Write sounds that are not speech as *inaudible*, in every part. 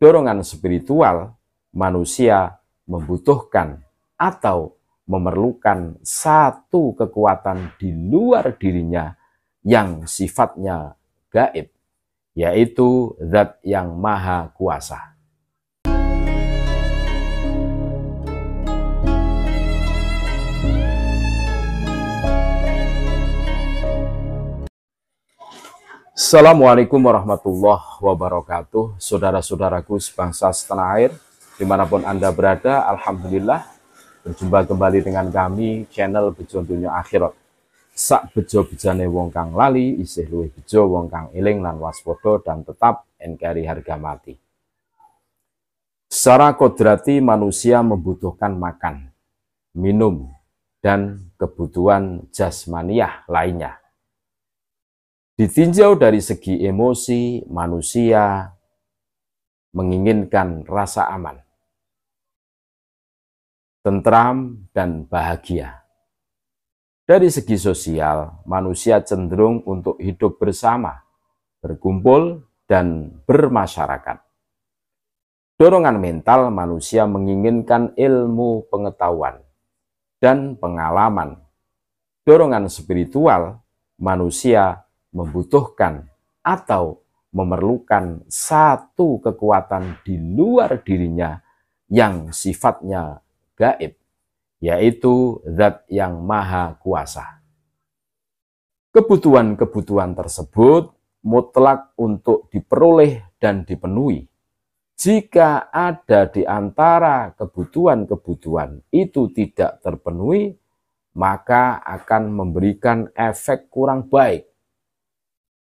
dorongan spiritual, manusia membutuhkan atau memerlukan satu kekuatan di luar dirinya yang sifatnya gaib, yaitu zat yang maha kuasa. Assalamualaikum warahmatullahi wabarakatuh Saudara-saudaraku sebangsa setanah air Dimanapun Anda berada, Alhamdulillah Berjumpa kembali dengan kami channel Bejo Dunia Akhirat Sak bejo bejane wong kang lali, isih luwe bejo wong kang iling lan waspodo dan tetap NKRI harga mati Secara kodrati manusia membutuhkan makan, minum, dan kebutuhan jasmaniah lainnya Ditinjau dari segi emosi, manusia menginginkan rasa aman, tentram, dan bahagia. Dari segi sosial, manusia cenderung untuk hidup bersama, berkumpul, dan bermasyarakat. Dorongan mental manusia menginginkan ilmu pengetahuan dan pengalaman. Dorongan spiritual manusia membutuhkan atau memerlukan satu kekuatan di luar dirinya yang sifatnya gaib, yaitu zat yang maha kuasa. Kebutuhan-kebutuhan tersebut mutlak untuk diperoleh dan dipenuhi. Jika ada di antara kebutuhan-kebutuhan itu tidak terpenuhi, maka akan memberikan efek kurang baik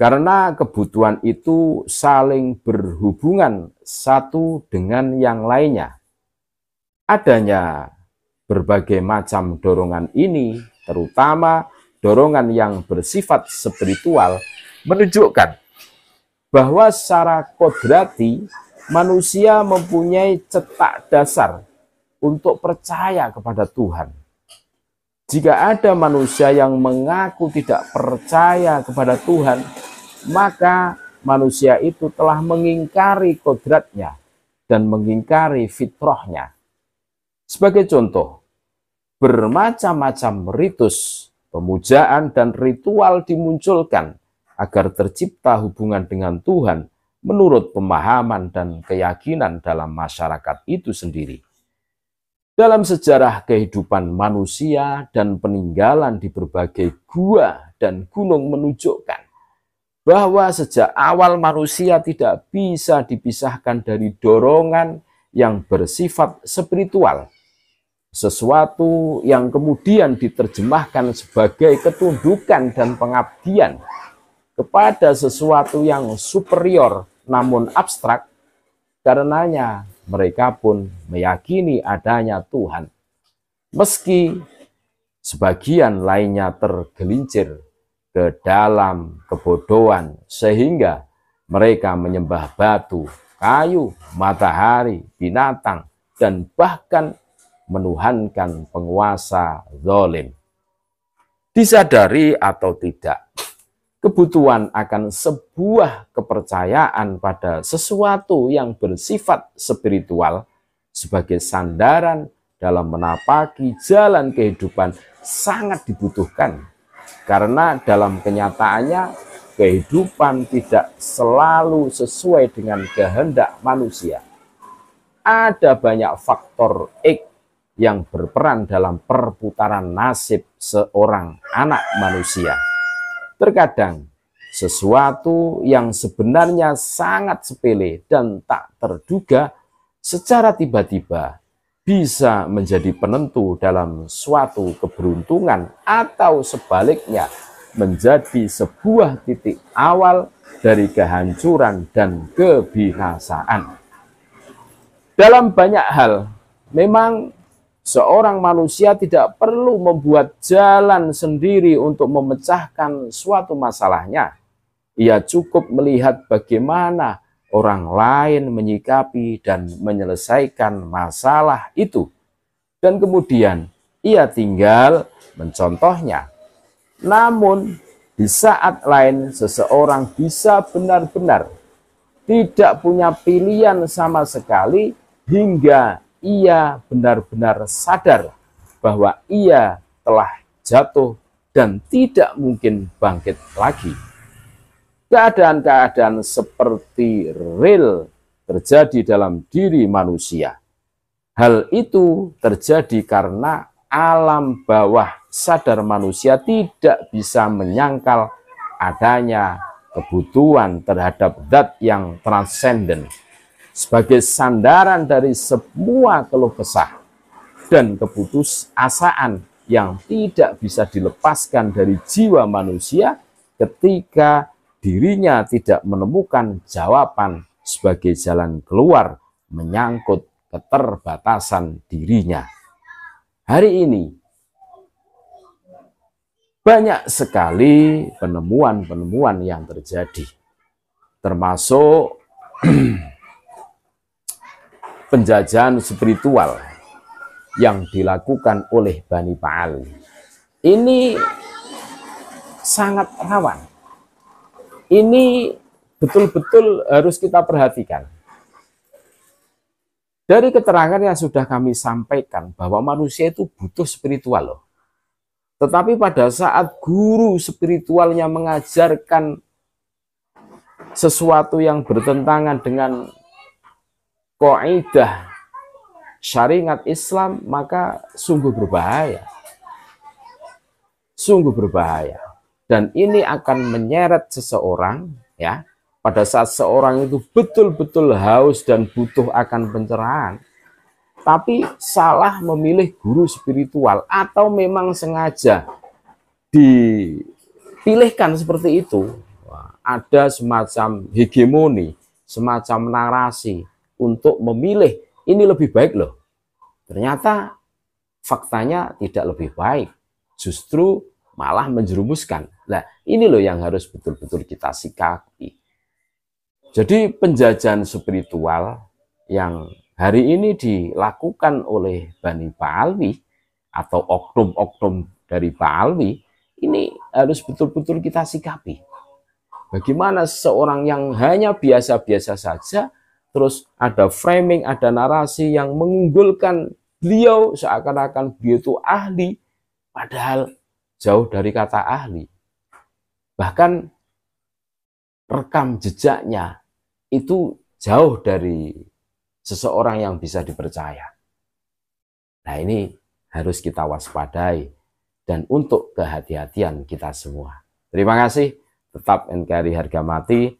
karena kebutuhan itu saling berhubungan satu dengan yang lainnya. Adanya berbagai macam dorongan ini, terutama dorongan yang bersifat spiritual, menunjukkan bahwa secara kodrati manusia mempunyai cetak dasar untuk percaya kepada Tuhan. Jika ada manusia yang mengaku tidak percaya kepada Tuhan, maka manusia itu telah mengingkari kodratnya dan mengingkari fitrahnya. Sebagai contoh, bermacam-macam ritus, pemujaan, dan ritual dimunculkan agar tercipta hubungan dengan Tuhan menurut pemahaman dan keyakinan dalam masyarakat itu sendiri. Dalam sejarah kehidupan manusia dan peninggalan di berbagai gua dan gunung menunjukkan bahwa sejak awal manusia tidak bisa dipisahkan dari dorongan yang bersifat spiritual, sesuatu yang kemudian diterjemahkan sebagai ketundukan dan pengabdian kepada sesuatu yang superior namun abstrak, karenanya mereka pun meyakini adanya Tuhan. Meski sebagian lainnya tergelincir ke dalam kebodohan sehingga mereka menyembah batu, kayu, matahari, binatang, dan bahkan menuhankan penguasa zolim. Disadari atau tidak, kebutuhan akan sebuah kepercayaan pada sesuatu yang bersifat spiritual sebagai sandaran dalam menapaki jalan kehidupan sangat dibutuhkan. Karena dalam kenyataannya kehidupan tidak selalu sesuai dengan kehendak manusia. Ada banyak faktor X yang berperan dalam perputaran nasib seorang anak manusia. Terkadang sesuatu yang sebenarnya sangat sepele dan tak terduga secara tiba-tiba bisa menjadi penentu dalam suatu keberuntungan atau sebaliknya menjadi sebuah titik awal dari kehancuran dan kebinasaan. Dalam banyak hal, memang Seorang manusia tidak perlu membuat jalan sendiri untuk memecahkan suatu masalahnya. Ia cukup melihat bagaimana orang lain menyikapi dan menyelesaikan masalah itu. Dan kemudian ia tinggal mencontohnya. Namun di saat lain seseorang bisa benar-benar tidak punya pilihan sama sekali hingga ia benar-benar sadar bahwa ia telah jatuh dan tidak mungkin bangkit lagi. Keadaan-keadaan seperti real terjadi dalam diri manusia. Hal itu terjadi karena alam bawah sadar manusia tidak bisa menyangkal adanya kebutuhan terhadap zat yang transenden sebagai sandaran dari semua keluh kesah dan keputusasaan yang tidak bisa dilepaskan dari jiwa manusia ketika dirinya tidak menemukan jawaban sebagai jalan keluar menyangkut keterbatasan dirinya. Hari ini banyak sekali penemuan-penemuan yang terjadi termasuk *clears throat* penjajahan spiritual yang dilakukan oleh Bani Pa'al ini sangat rawan ini betul-betul harus kita perhatikan dari keterangan yang sudah kami sampaikan bahwa manusia itu butuh spiritual loh tetapi pada saat guru spiritualnya mengajarkan sesuatu yang bertentangan dengan kaidah syariat Islam maka sungguh berbahaya. Sungguh berbahaya. Dan ini akan menyeret seseorang ya pada saat seorang itu betul-betul haus dan butuh akan pencerahan. Tapi salah memilih guru spiritual atau memang sengaja dipilihkan seperti itu. Ada semacam hegemoni, semacam narasi untuk memilih ini lebih baik loh. Ternyata faktanya tidak lebih baik, justru malah menjerumuskan. Nah, ini loh yang harus betul-betul kita sikapi. Jadi penjajahan spiritual yang hari ini dilakukan oleh Bani Baalwi atau oknum-oknum dari Baalwi ini harus betul-betul kita sikapi. Bagaimana seorang yang hanya biasa-biasa saja terus ada framing, ada narasi yang mengunggulkan beliau seakan-akan beliau itu ahli, padahal jauh dari kata ahli. Bahkan rekam jejaknya itu jauh dari seseorang yang bisa dipercaya. Nah ini harus kita waspadai dan untuk kehati-hatian kita semua. Terima kasih, tetap NKRI harga mati